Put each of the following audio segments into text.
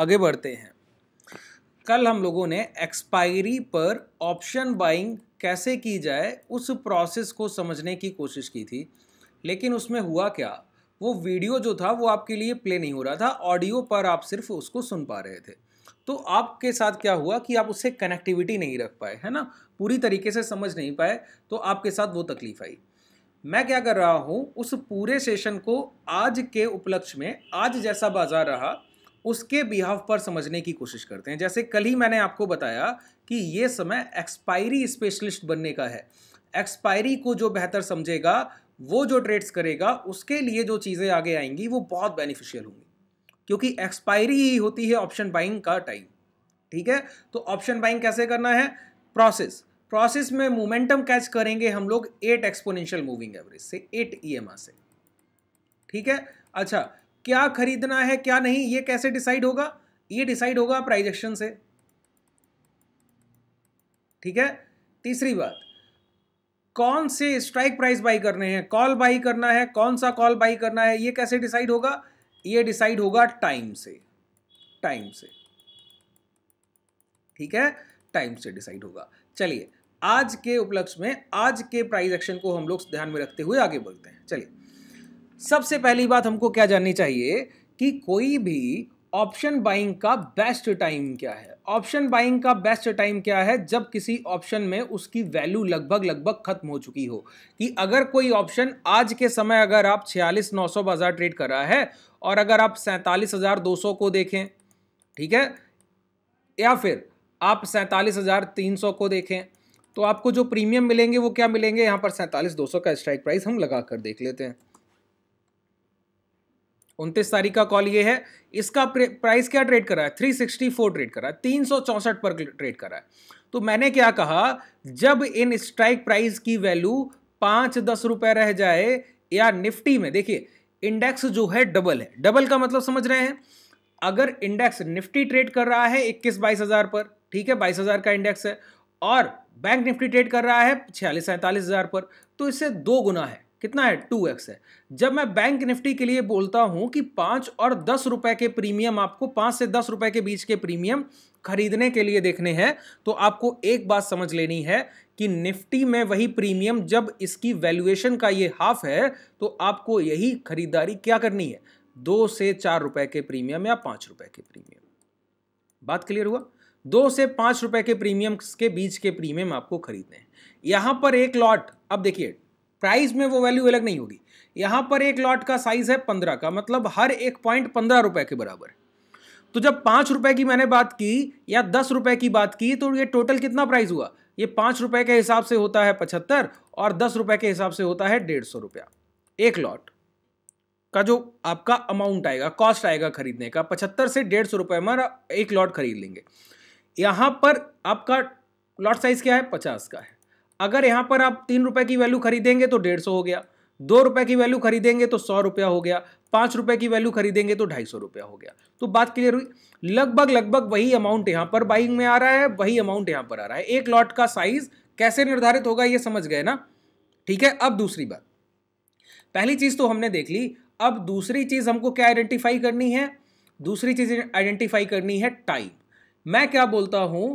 आगे बढ़ते हैं कल हम लोगों ने एक्सपायरी पर ऑप्शन बाइंग कैसे की जाए उस प्रोसेस को समझने की कोशिश की थी लेकिन उसमें हुआ क्या वो वीडियो जो था वो आपके लिए प्ले नहीं हो रहा था ऑडियो पर आप सिर्फ उसको सुन पा रहे थे तो आपके साथ क्या हुआ कि आप उससे कनेक्टिविटी नहीं रख पाए है ना पूरी तरीके से समझ नहीं पाए तो आपके साथ वो तकलीफ आई मैं क्या कर रहा हूँ उस पूरे सेशन को आज के उपलक्ष्य में आज जैसा बाजार रहा उसके बिहाव पर समझने की कोशिश करते हैं जैसे कल ही मैंने आपको बताया कि ये समय एक्सपायरी स्पेशलिस्ट बनने का है एक्सपायरी को जो बेहतर समझेगा वो जो ट्रेड्स करेगा उसके लिए जो चीज़ें आगे आएंगी वो बहुत बेनिफिशियल होंगी क्योंकि एक्सपायरी ही होती है ऑप्शन बाइंग का टाइम ठीक है तो ऑप्शन बाइंग कैसे करना है प्रोसेस प्रोसेस में मोमेंटम कैच करेंगे हम लोग एट एक्सपोनेंशियल मूविंग एवरेज से एट ई से ठीक है अच्छा क्या खरीदना है क्या नहीं ये कैसे डिसाइड होगा ये डिसाइड होगा प्राइजेक्शन से ठीक है तीसरी बात कौन से स्ट्राइक प्राइस बाई करने हैं कॉल बाई करना है कौन सा कॉल बाई करना है ये कैसे डिसाइड होगा ये डिसाइड होगा टाइम से टाइम से ठीक है टाइम से डिसाइड होगा चलिए आज के उपलक्ष्य में आज के प्राइस एक्शन को हम लोग ध्यान में रखते हुए आगे बढ़ते हैं चलिए सबसे पहली बात हमको क्या जाननी चाहिए कि कोई भी ऑप्शन बाइंग का बेस्ट टाइम क्या है ऑप्शन बाइंग का बेस्ट टाइम क्या है जब किसी ऑप्शन में उसकी वैल्यू लगभग लगभग खत्म हो चुकी हो कि अगर कोई ऑप्शन आज के समय अगर आप छियालीस नौ सौ बाजार ट्रेड कर रहा है और अगर आप सैंतालीस हजार दो सौ को देखें ठीक है या फिर आप सैंतालीस हजार तीन सौ को देखें तो आपको जो प्रीमियम मिलेंगे वो क्या मिलेंगे यहां पर सैंतालीस दो सौ का स्ट्राइक प्राइस हम लगा कर देख लेते हैं उनतीस तारीख का कॉल ये है इसका प्राइस क्या ट्रेड करा है थ्री सिक्सटी फोर ट्रेड करा है तीन सौ चौंसठ पर ट्रेड करा है तो मैंने क्या कहा जब इन स्ट्राइक प्राइस की वैल्यू पाँच दस रुपये रह जाए या निफ्टी में देखिए इंडेक्स जो है डबल है डबल का मतलब समझ रहे हैं अगर इंडेक्स निफ्टी ट्रेड कर रहा है इक्कीस बाईस हज़ार पर ठीक है बाईस हज़ार का इंडेक्स है और बैंक निफ्टी ट्रेड कर रहा है छियालीस सैंतालीस हज़ार पर तो इससे दो गुना है कितना है टू एक्स है जब मैं बैंक निफ्टी के लिए बोलता हूं कि पांच और दस रुपए के प्रीमियम आपको पांच से दस रुपए के बीच के प्रीमियम खरीदने के लिए देखने हैं तो आपको एक बात समझ लेनी है कि निफ्टी में वही प्रीमियम जब इसकी वैल्यूएशन का ये हाफ है तो आपको यही खरीदारी क्या करनी है दो से चार रुपए के प्रीमियम या पांच रुपए के प्रीमियम बात क्लियर हुआ दो से पांच रुपए के प्रीमियम के बीच के प्रीमियम आपको खरीदने हैं यहां पर एक लॉट अब देखिए प्राइस में वो वैल्यू अलग नहीं होगी यहाँ पर एक लॉट का साइज़ है पंद्रह का मतलब हर एक पॉइंट पंद्रह रुपये के बराबर तो जब पाँच रुपए की मैंने बात की या दस रुपये की बात की तो ये टोटल कितना प्राइस हुआ ये पाँच रुपए के हिसाब से होता है पचहत्तर और दस रुपये के हिसाब से होता है डेढ़ सौ रुपया एक लॉट का जो आपका अमाउंट आएगा कॉस्ट आएगा खरीदने का पचहत्तर से डेढ़ सौ रुपये में एक लॉट खरीद लेंगे यहाँ पर आपका लॉट साइज़ क्या है पचास का है अगर यहाँ पर आप तीन रुपये की वैल्यू खरीदेंगे तो डेढ़ सौ हो गया दो रुपये की वैल्यू खरीदेंगे तो सौ रुपया हो गया पाँच रुपये की वैल्यू खरीदेंगे तो ढाई सौ रुपया हो गया तो बात क्लियर हुई लगभग लगभग वही अमाउंट यहाँ पर बाइंग में आ रहा है वही अमाउंट यहाँ पर आ रहा है एक लॉट का साइज कैसे निर्धारित होगा ये समझ गए ना ठीक है अब दूसरी बात पहली चीज़ तो हमने देख ली अब दूसरी चीज़ हमको क्या आइडेंटिफाई करनी है दूसरी चीज़ आइडेंटिफाई करनी है टाइम मैं क्या बोलता हूं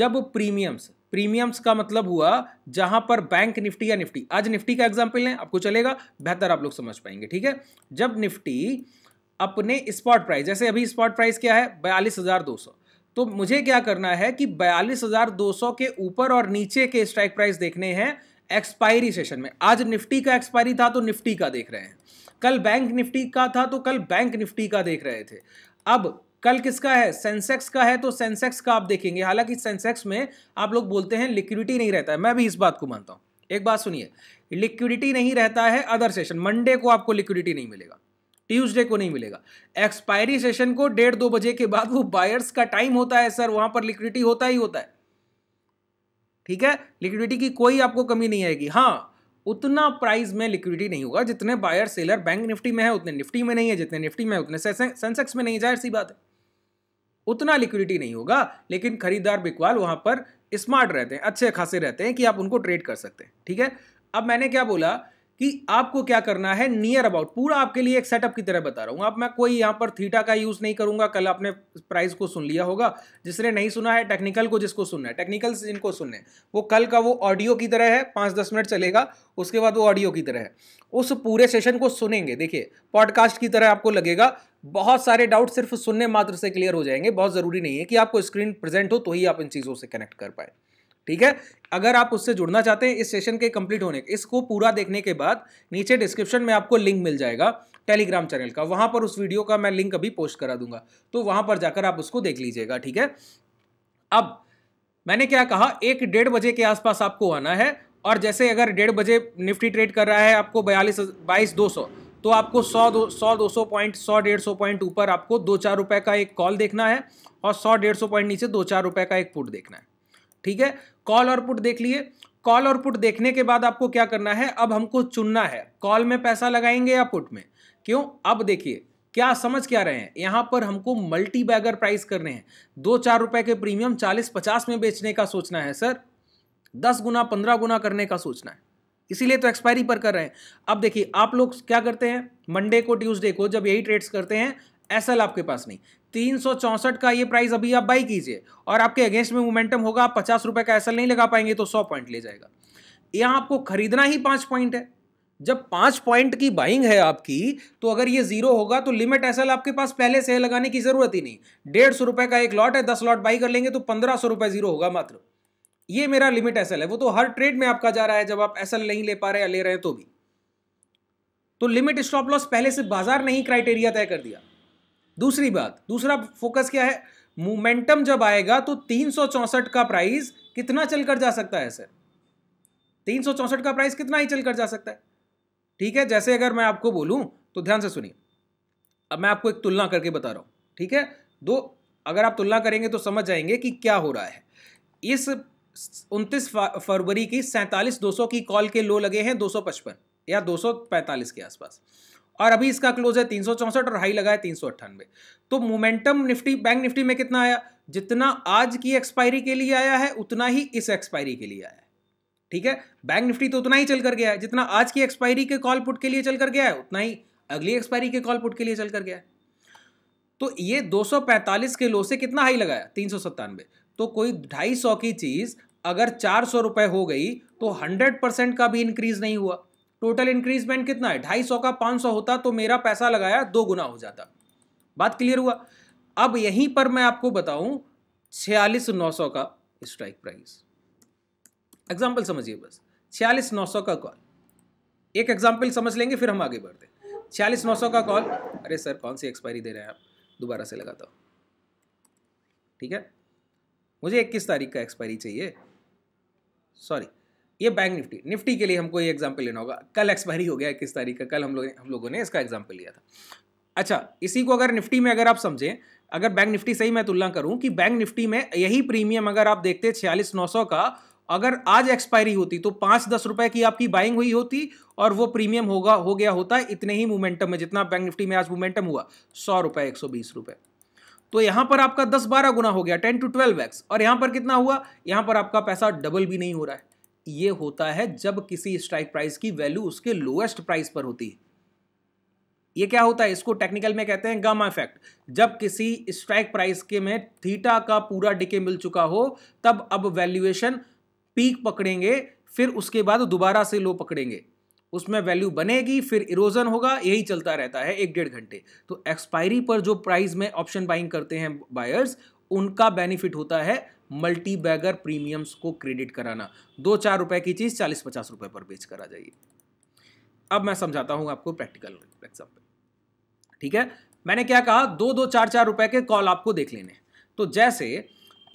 जब प्रीमियम्स प्रीमियम्स का मतलब हुआ जहां पर बैंक निफ्टी या निफ्टी आज निफ्टी का एग्जाम्पल है आपको चलेगा बेहतर आप लोग समझ पाएंगे ठीक है जब निफ्टी अपने स्पॉट प्राइस जैसे अभी स्पॉट प्राइस क्या है बयालीस हजार दो सौ तो मुझे क्या करना है कि बयालीस हजार दो सौ के ऊपर और नीचे के स्ट्राइक प्राइस देखने हैं एक्सपायरी सेशन में आज निफ्टी का एक्सपायरी था तो निफ्टी का देख रहे हैं कल बैंक निफ्टी का था तो कल बैंक निफ्टी का देख रहे थे अब कल किसका है सेंसेक्स का है तो सेंसेक्स का आप देखेंगे हालांकि सेंसेक्स में आप लोग बोलते हैं लिक्विडिटी नहीं रहता है मैं भी इस बात को मानता हूँ एक बात सुनिए लिक्विडिटी नहीं रहता है अदर सेशन मंडे को आपको लिक्विडिटी नहीं मिलेगा ट्यूसडे को नहीं मिलेगा एक्सपायरी सेशन को डेढ़ दो बजे के बाद वो बायर्स का टाइम होता है सर वहां पर लिक्विडिटी होता ही होता है ठीक है लिक्विडिटी की कोई आपको कमी नहीं आएगी हाँ उतना प्राइस में लिक्विडिटी नहीं होगा जितने बायर सेलर बैंक निफ्टी में है उतने निफ्टी में नहीं है जितने निफ्टी में है उतने सेंसेक्स में नहीं जाहिर सी बात है उतना लिक्विडिटी नहीं होगा लेकिन खरीदार बिकवाल वहाँ पर स्मार्ट रहते हैं अच्छे खासे रहते हैं कि आप उनको ट्रेड कर सकते हैं ठीक है अब मैंने क्या बोला कि आपको क्या करना है नियर अबाउट पूरा आपके लिए एक सेटअप की तरह बता रहा हूँ आप मैं कोई यहाँ पर थीटा का यूज़ नहीं करूँगा कल आपने प्राइस को सुन लिया होगा जिसने नहीं सुना है टेक्निकल को जिसको सुनना है टेक्निकल जिनको सुनना है वो कल का वो ऑडियो की तरह है पाँच दस मिनट चलेगा उसके बाद वो ऑडियो की तरह है उस पूरे सेशन को सुनेंगे देखिए पॉडकास्ट की तरह आपको लगेगा बहुत सारे डाउट सिर्फ सुनने मात्र से क्लियर हो जाएंगे बहुत ज़रूरी नहीं है कि आपको स्क्रीन प्रेजेंट हो तो ही आप इन चीज़ों से कनेक्ट कर पाए ठीक है अगर आप उससे जुड़ना चाहते हैं इस सेशन के कंप्लीट होने इसको पूरा देखने के बाद नीचे डिस्क्रिप्शन में आपको लिंक मिल जाएगा टेलीग्राम चैनल का वहाँ पर उस वीडियो का मैं लिंक अभी पोस्ट करा दूंगा तो वहां पर जाकर आप उसको देख लीजिएगा ठीक है अब मैंने क्या कहा एक डेढ़ बजे के आसपास आपको आना है और जैसे अगर डेढ़ बजे निफ्टी ट्रेड कर रहा है आपको बयालीस बाईस दो सौ तो आपको सौ दो सौ दो सौ पॉइंट सौ डेढ़ सौ पॉइंट ऊपर आपको दो चार रुपए का एक कॉल देखना है और सौ डेढ़ सौ पॉइंट नीचे दो चार रुपए का एक पुट देखना है ठीक है कॉल और पुट देख लिए कॉल और पुट देखने के बाद आपको क्या करना है अब हमको चुनना है कॉल में पैसा लगाएंगे या पुट में क्यों अब देखिए क्या समझ क्या रहे हैं यहाँ पर हमको मल्टी बैगर प्राइस करने हैं दो चार रुपए के प्रीमियम चालीस पचास में बेचने का सोचना है सर दस गुना पंद्रह गुना करने का सोचना है इसीलिए तो एक्सपायरी पर कर रहे हैं अब देखिए आप लोग क्या करते हैं मंडे को ट्यूसडे को जब यही ट्रेड्स करते हैं एसएल आपके पास नहीं तीन का ये प्राइस अभी आप बाई कीजिए और आपके अगेंस्ट में मोमेंटम होगा आप पचास रुपए का एसएल नहीं लगा पाएंगे तो सौ पॉइंट ले जाएगा यहां आपको खरीदना ही पांच पॉइंट है जब पांच पॉइंट की बाइंग है आपकी तो अगर ये जीरो होगा तो लिमिट एसएल आपके पास पहले से लगाने की जरूरत ही नहीं डेढ़ सौ रुपए का एक लॉट है दस लॉट बाई कर लेंगे तो पंद्रह सौ रुपए जीरो होगा मात्र ये मेरा लिमिट एसएल है वो तो हर ट्रेड में आपका जा रहा है जब आप एसएल नहीं ले पा रहे या ले रहे हैं तो भी तो लिमिट स्टॉप लॉस पहले से बाजार ने ही क्राइटेरिया तय कर दिया दूसरी बात दूसरा फोकस क्या है मोमेंटम जब आएगा तो तीन का प्राइस कितना चलकर जा सकता है सर तीन का प्राइस कितना ही चलकर जा सकता है ठीक है जैसे अगर मैं आपको बोलूं तो ध्यान से सुनिए अब मैं आपको एक तुलना करके बता रहा हूं ठीक है दो अगर आप तुलना करेंगे तो समझ जाएंगे कि क्या हो रहा है इस उनतीस फरवरी की सैंतालीस दो की कॉल के लो लगे हैं दो या 245 के आसपास और अभी इसका क्लोज है तीन और हाई लगा है तीन तो मोमेंटम निफ्टी बैंक निफ्टी में कितना आया जितना आज की एक्सपायरी के लिए आया है उतना ही इस एक्सपायरी के लिए आया है ठीक है बैंक निफ्टी तो उतना ही चल कर गया है जितना आज की एक्सपायरी के कॉल पुट के लिए चल कर गया है उतना ही अगली एक्सपायरी के कॉल पुट के लिए चल कर गया है तो ये 245 के लो से कितना हाई लगाया तीन सौ सत्तानवे तो कोई ढाई सौ की चीज़ अगर चार सौ रुपये हो गई तो हंड्रेड परसेंट का भी इंक्रीज नहीं हुआ टोटल इंक्रीजमेंट कितना है ढाई सौ का पाँच सौ होता तो मेरा पैसा लगाया दो गुना हो जाता बात क्लियर हुआ अब यहीं पर मैं आपको बताऊं छियालीस नौ सौ का स्ट्राइक प्राइस एग्जाम्पल समझिए बस छियालीस नौ सौ का कॉल एक एग्जाम्पल समझ लेंगे फिर हम आगे बढ़ते छियालीस नौ सौ का कॉल अरे सर कौन सी एक्सपायरी दे रहे हैं आप दोबारा से लगाता हूँ ठीक है मुझे इक्कीस तारीख का एक्सपायरी चाहिए सॉरी ये बैंक निफ्टी निफ्टी के लिए हमको ये एग्जाम्पल लेना होगा कल एक्सपायरी हो गया इक्कीस तारीख का कल हम लोग हम लोगों ने इसका एग्जाम्पल लिया था अच्छा इसी को अगर निफ्टी में अगर आप समझें अगर बैंक निफ्टी से ही मैं तुलना करूं कि बैंक निफ्टी में यही प्रीमियम अगर आप देखते छियालीस नौ सौ का अगर आज एक्सपायरी होती तो पाँच दस रुपए की आपकी बाइंग हुई होती और वो प्रीमियम होगा हो गया होता इतने ही मोमेंटम में जितना बैंक निफ्टी में आज मोमेंटम हुआ सौ रुपये एक सौ बीस रुपये तो यहां पर आपका दस बारह गुना हो गया टेन टू ट्वेल्व एक्स और यहां पर कितना हुआ यहां पर आपका पैसा डबल भी नहीं हो रहा है ये होता है जब किसी स्ट्राइक प्राइस की वैल्यू उसके लोएस्ट प्राइस पर होती है ये क्या होता है इसको टेक्निकल में कहते हैं गामा इफेक्ट जब किसी स्ट्राइक प्राइस के में थीटा का पूरा डिके मिल चुका हो तब अब वैल्यूएशन पीक पकड़ेंगे फिर उसके बाद दोबारा से लो पकड़ेंगे उसमें वैल्यू बनेगी फिर इरोजन होगा यही चलता रहता है एक डेढ़ घंटे तो एक्सपायरी पर जो प्राइस में ऑप्शन बाइंग करते हैं बायर्स उनका बेनिफिट होता है मल्टी बैगर प्रीमियम्स को क्रेडिट कराना दो चार रुपए की चीज़ चालीस पचास रुपए पर बेच कर आ जाइए अब मैं समझाता हूँ आपको प्रैक्टिकल एग्जाम्पल ठीक है मैंने क्या कहा दो दो चार चार रुपए के कॉल आपको देख लेने तो जैसे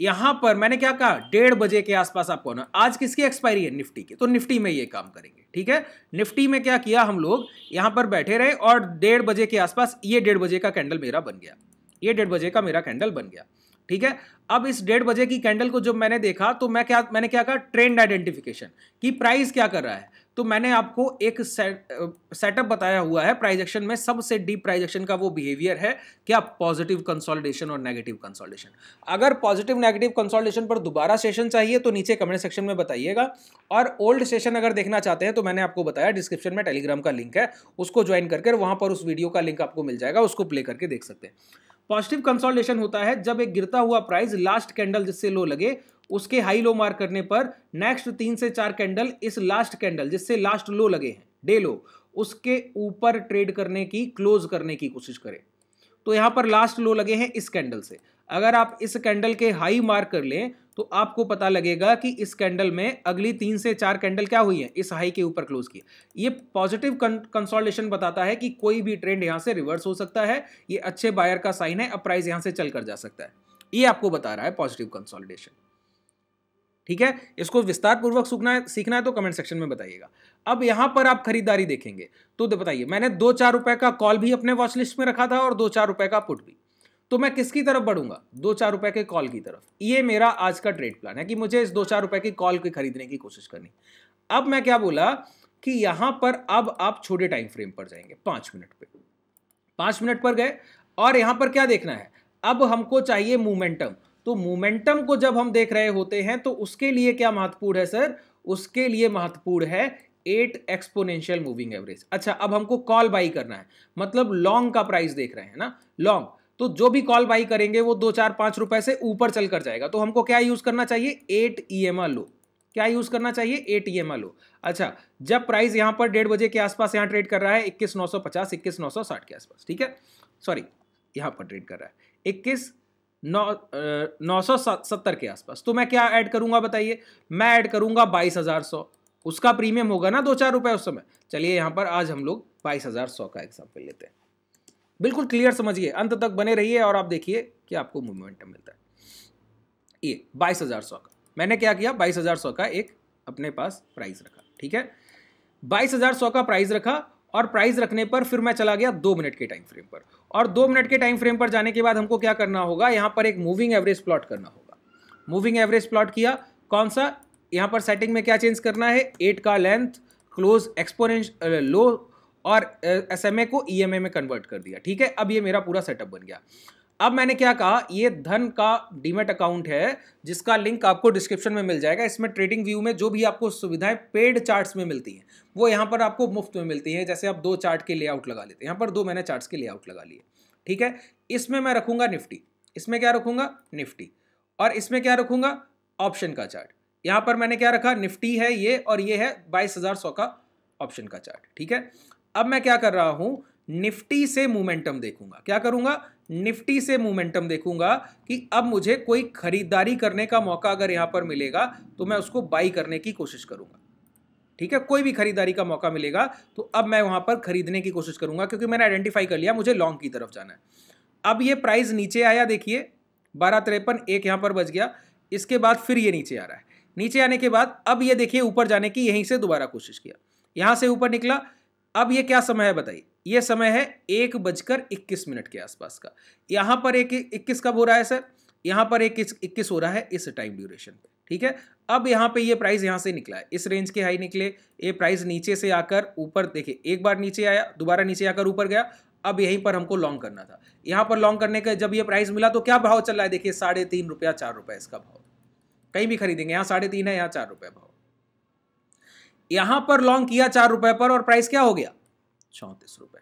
यहां पर मैंने क्या कहा डेढ़ बजे के आसपास आपको आना आज किसकी एक्सपायरी है निफ्टी की तो निफ्टी में ये काम करेंगे ठीक है निफ्टी में क्या किया हम लोग यहां पर बैठे रहे और डेढ़ बजे के आसपास ये डेढ़ बजे का कैंडल मेरा बन गया ये डेढ़ बजे का मेरा कैंडल बन गया ठीक है अब इस डेढ़ बजे की कैंडल को जब मैंने देखा तो मैं क्या मैंने क्या कहा ट्रेंड आइडेंटिफिकेशन कि प्राइस क्या कर रहा है तो मैंने आपको एक सेटअप सेट बताया हुआ है प्राइजेक्शन में सबसे डीप प्राइजेक्शन का वो बिहेवियर है कि आप पॉजिटिव कंसोलिडेशन और नेगेटिव कंसोलिडेशन अगर पॉजिटिव नेगेटिव कंसोलिडेशन पर दोबारा सेशन चाहिए तो नीचे कमेंट सेक्शन में बताइएगा और ओल्ड सेशन अगर देखना चाहते हैं तो मैंने आपको बताया डिस्क्रिप्शन में टेलीग्राम का लिंक है उसको ज्वाइन करके वहां पर उस वीडियो का लिंक आपको मिल जाएगा उसको प्ले करके देख सकते हैं पॉजिटिव कंसोलिडेशन होता है जब एक गिरता हुआ प्राइस लास्ट कैंडल जिससे लो लगे उसके हाई लो मार्क करने पर नेक्स्ट तीन से चार कैंडल इस लास्ट कैंडल जिससे लास्ट लो लगे हैं डे लो उसके ऊपर ट्रेड करने की क्लोज करने की कोशिश करें तो यहां पर लास्ट लो लगे हैं इस कैंडल से अगर आप इस कैंडल के हाई मार्क कर लें तो आपको पता लगेगा कि इस कैंडल में अगली तीन से चार कैंडल क्या हुई है इस हाई के ऊपर क्लोज की ये पॉजिटिव कंसोलिडेशन बताता है कि कोई भी ट्रेंड यहाँ से रिवर्स हो सकता है ये अच्छे बायर का साइन है अब प्राइस यहाँ से चल कर जा सकता है ये आपको बता रहा है पॉजिटिव कंसोलिडेशन ठीक है इसको विस्तार पूर्वक सुखना है सीखना है तो कमेंट सेक्शन में बताइएगा अब यहां पर आप खरीदारी देखेंगे तो बताइए मैंने दो चार रुपए का कॉल भी अपने वॉचलिस्ट में रखा था और दो चार रुपए का पुट भी तो मैं किसकी तरफ बढ़ूंगा दो चार रुपए के कॉल की तरफ ये मेरा आज का ट्रेड प्लान है कि मुझे इस दो चार रुपए की कॉल की खरीदने की कोशिश करनी अब मैं क्या बोला कि यहां पर अब आप छोटे टाइम फ्रेम पर जाएंगे पांच मिनट पे पांच मिनट पर गए और यहां पर क्या देखना है अब हमको चाहिए मोमेंटम तो मोमेंटम को जब हम देख रहे होते हैं तो उसके लिए क्या महत्वपूर्ण है सर उसके लिए महत्वपूर्ण है एट एक्सपोनेंशियल मूविंग एवरेज अच्छा अब हमको कॉल बाई करना है मतलब लॉन्ग का प्राइस देख रहे हैं ना लॉन्ग तो जो भी कॉल बाई करेंगे वो दो चार पाँच रुपए से ऊपर चल कर जाएगा तो हमको क्या यूज़ करना चाहिए एट ई एम लो क्या यूज़ करना चाहिए एट ई एम लो अच्छा जब प्राइस यहाँ पर डेढ़ बजे के आसपास यहाँ ट्रेड कर रहा है इक्कीस नौ सौ पचास इक्कीस नौ सौ साठ के आसपास ठीक है सॉरी यहाँ पर ट्रेड कर रहा है इक्कीस नौ नौ सौ सत्तर के आसपास तो मैं क्या ऐड करूँगा बताइए मैं ऐड करूंगा बाईस हज़ार सौ उसका प्रीमियम होगा ना दो चार रुपए उस समय चलिए यहाँ पर आज हम लोग बाईस हज़ार सौ का एग्जाम्पल लेते हैं बिल्कुल क्लियर समझिए अंत तक बने रहिए और आप देखिए कि आपको मोमेंटम मिलता है ये बाईस हज़ार सौ का मैंने क्या किया बाईस हज़ार सौ का एक अपने पास प्राइस रखा ठीक है बाईस हज़ार सौ का प्राइस रखा और प्राइस रखने पर फिर मैं चला गया दो मिनट के टाइम फ्रेम पर और दो मिनट के टाइम फ्रेम पर जाने के बाद हमको क्या करना होगा यहाँ पर एक मूविंग एवरेज प्लॉट करना होगा मूविंग एवरेज प्लॉट किया कौन सा यहाँ पर सेटिंग में क्या चेंज करना है एट का लेंथ क्लोज एक्सपोनेंश लो और एस को ई e में कन्वर्ट कर दिया ठीक है अब ये मेरा पूरा सेटअप बन गया अब मैंने क्या कहा ये धन का डीमेट अकाउंट है जिसका लिंक आपको डिस्क्रिप्शन में मिल जाएगा इसमें ट्रेडिंग व्यू में जो भी आपको सुविधाएं पेड चार्ट्स में मिलती हैं वो यहाँ पर आपको मुफ्त में मिलती हैं जैसे आप दो चार्ट के लेआउट लगा लेते हैं यहाँ पर दो मैंने चार्ट्स के लेआउट लगा लिए ठीक है इसमें मैं रखूँगा निफ्टी इसमें क्या रखूँगा निफ्टी और इसमें क्या रखूँगा ऑप्शन का चार्ट यहाँ पर मैंने क्या रखा निफ्टी है ये और ये है बाईस का ऑप्शन का चार्ट ठीक है अब मैं क्या कर रहा हूं निफ्टी से मोमेंटम देखूंगा क्या करूंगा निफ्टी से मोमेंटम देखूंगा कि अब मुझे कोई खरीदारी करने का मौका अगर यहां पर मिलेगा तो मैं उसको बाई करने की कोशिश करूंगा ठीक है कोई भी खरीदारी का मौका मिलेगा तो अब मैं वहां पर खरीदने की कोशिश करूंगा क्योंकि मैंने आइडेंटिफाई कर लिया मुझे लॉन्ग की तरफ जाना है अब ये प्राइस नीचे आया देखिए बारह तिरपन एक यहां पर बच गया इसके बाद फिर ये नीचे आ रहा है नीचे आने के बाद अब ये देखिए ऊपर जाने की यहीं से दोबारा कोशिश किया यहां से ऊपर निकला अब ये क्या समय है बताइए ये समय है एक बजकर इक्कीस मिनट के आसपास का यहाँ पर एक इक्कीस कब हो रहा है सर यहाँ पर एक इक्कीस हो रहा है इस टाइम ड्यूरेशन पे ठीक है अब यहाँ पे ये प्राइस यहाँ से निकला है इस रेंज के हाई निकले ये प्राइस नीचे से आकर ऊपर देखिए एक बार नीचे आया दोबारा नीचे आकर ऊपर गया अब यहीं पर हमको लॉन्ग करना था यहाँ पर लॉन्ग करने का जब ये प्राइस मिला तो क्या भाव चल रहा है देखिए साढ़े तीन रुपया चार रुपया इसका भाव कहीं भी खरीदेंगे यहाँ साढ़े तीन है यहाँ चार रुपया भाव यहां पर लॉन्ग किया चार रुपए पर और प्राइस क्या हो गया चौंतीस रुपए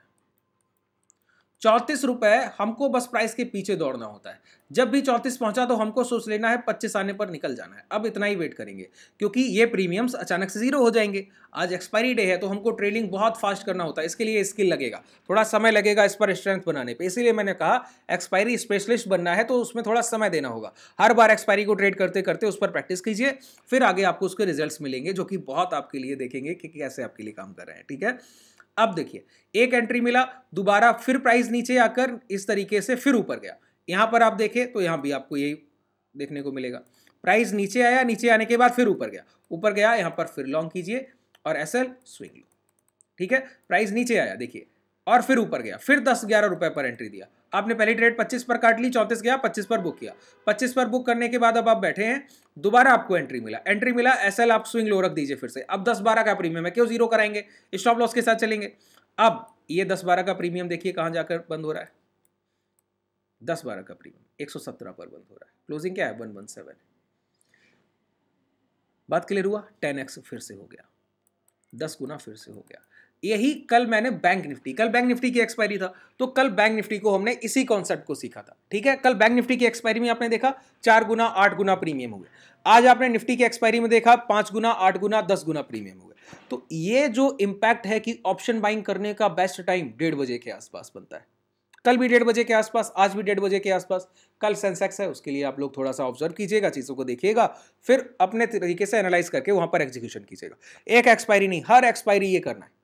चौंतीस रुपए हमको बस प्राइस के पीछे दौड़ना होता है जब भी चौंतीस पहुंचा तो हमको सोच लेना है पच्चीस आने पर निकल जाना है अब इतना ही वेट करेंगे क्योंकि ये प्रीमियम्स अचानक से जीरो हो जाएंगे आज एक्सपायरी डे है तो हमको ट्रेडिंग बहुत फास्ट करना होता है इसके लिए स्किल लगेगा थोड़ा समय लगेगा इस पर स्ट्रेंथ बनाने पर इसीलिए मैंने कहा एक्सपायरी स्पेशलिस्ट बनना है तो उसमें थोड़ा समय देना होगा हर बार एक्सपायरी को ट्रेड करते करते उस पर प्रैक्टिस कीजिए फिर आगे आपको उसके रिजल्ट मिलेंगे जो कि बहुत आपके लिए देखेंगे कि कैसे आपके लिए काम कर रहे हैं ठीक है अब देखिए एक एंट्री मिला दोबारा फिर प्राइस नीचे आकर इस तरीके से फिर ऊपर गया यहां पर आप देखें तो यहां भी आपको यही देखने को मिलेगा प्राइस नीचे आया नीचे आने के बाद फिर ऊपर गया ऊपर गया यहां पर फिर लॉन्ग कीजिए और एस स्विंग लो ठीक है प्राइस नीचे आया देखिए और फिर ऊपर गया फिर दस ग्यारह रुपए पर एंट्री दिया आपने पहली ट्रेड पच्चीस पर काट ली चौंतीस गया पच्चीस पर बुक किया पच्चीस पर बुक करने के बाद अब आप बैठे हैं दोबारा आपको एंट्री मिला एंट्री मिला एस आप स्विंग लो रख दीजिए फिर से अब दस बारह का प्रीमियम है क्यों जीरो कराएंगे स्टॉप लॉस के साथ चलेंगे अब ये दस बारह का प्रीमियम देखिए कहां जाकर बंद हो रहा है दस बारह का प्रीमियम एक सौ सत्रह पर बंद हो रहा है क्लोजिंग क्या है वन वन सेवन बात क्लियर हुआ टेन एक्स फिर से हो गया दस गुना फिर से हो गया यही कल मैंने बैंक निफ्टी कल बैंक निफ्टी की एक्सपायरी था तो कल बैंक निफ्टी को हमने इसी कॉन्सेप्ट को सीखा था ठीक है कल बैंक निफ्टी की एक्सपायरी में आपने देखा चार गुना आठ गुना प्रीमियम हुए आज आपने निफ्टी की एक्सपायरी में देखा पांच गुना आठ गुना दस गुना प्रीमियम हुए तो ये जो इंपैक्ट है कि ऑप्शन बाइंग करने का बेस्ट टाइम डेढ़ बजे के आसपास बनता है कल भी डेढ़ बजे के आसपास आज भी डेढ़ बजे के आसपास कल सेंसेक्स है उसके लिए आप लोग थोड़ा सा ऑब्जर्व कीजिएगा चीज़ों को देखिएगा फिर अपने तरीके से एनालाइज करके वहां पर एग्जीक्यूशन कीजिएगा एक एक्सपायरी नहीं हर एक्सपायरी ये करना है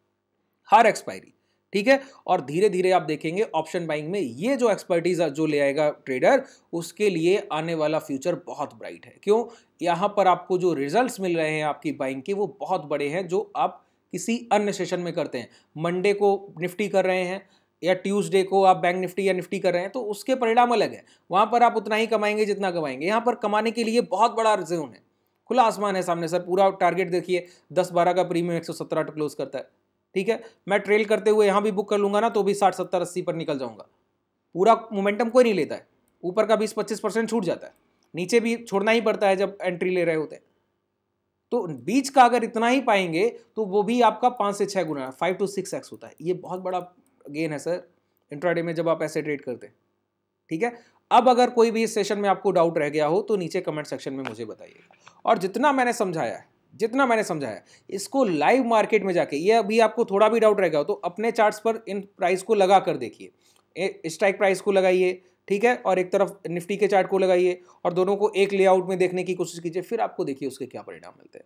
हर एक्सपायरी ठीक है और धीरे धीरे आप देखेंगे ऑप्शन बाइंग में ये जो एक्सपर्टीज जो ले आएगा ट्रेडर उसके लिए आने वाला फ्यूचर बहुत ब्राइट है क्यों यहाँ पर आपको जो रिजल्ट्स मिल रहे हैं आपकी बाइंग के वो बहुत बड़े हैं जो आप किसी अन्य सेशन में करते हैं मंडे को निफ्टी कर रहे हैं या ट्यूसडे को आप बैंक निफ्टी या निफ्टी कर रहे हैं तो उसके परिणाम अलग है वहाँ पर आप उतना ही कमाएंगे जितना कमाएंगे यहाँ पर कमाने के लिए बहुत बड़ा जोन है खुला आसमान है सामने सर पूरा टारगेट देखिए दस बारह का प्रीमियम एक सौ सत्रह क्लोज करता है ठीक है मैं ट्रेल करते हुए यहाँ भी बुक कर लूँगा ना तो भी साठ सत्तर अस्सी पर निकल जाऊँगा पूरा मोमेंटम कोई नहीं लेता है ऊपर का बीस पच्चीस परसेंट छूट जाता है नीचे भी छोड़ना ही पड़ता है जब एंट्री ले रहे होते हैं तो बीच का अगर इतना ही पाएंगे तो वो भी आपका पाँच से छः गुना फाइव टू सिक्स एक्स होता है ये बहुत बड़ा गेन है सर इंट्राडे में जब आप ऐसे ट्रेड करते हैं ठीक है अब अगर कोई भी इस सेशन में आपको डाउट रह गया हो तो नीचे कमेंट सेक्शन में मुझे बताइएगा और जितना मैंने समझाया है जितना मैंने समझाया इसको लाइव मार्केट में जाके ये अभी आपको थोड़ा भी डाउट रहेगा तो अपने चार्ट्स पर इन प्राइस को लगा कर देखिए स्ट्राइक प्राइस को लगाइए ठीक है और एक तरफ निफ्टी के चार्ट को लगाइए और दोनों को एक लेआउट में देखने की कोशिश कीजिए फिर आपको देखिए उसके क्या परिणाम मिलते हैं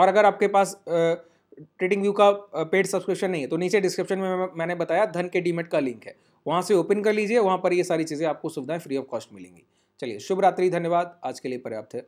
और अगर आपके पास ट्रेडिंग व्यू का पेड सब्सक्रिप्शन नहीं है तो नीचे डिस्क्रिप्शन में मैंने बताया धन के डीमेट का लिंक है वहाँ से ओपन कर लीजिए वहाँ पर ये सारी चीज़ें आपको सुविधाएं फ्री ऑफ कॉस्ट मिलेंगी चलिए शुभ रात्रि धन्यवाद आज के लिए पर्याप्त है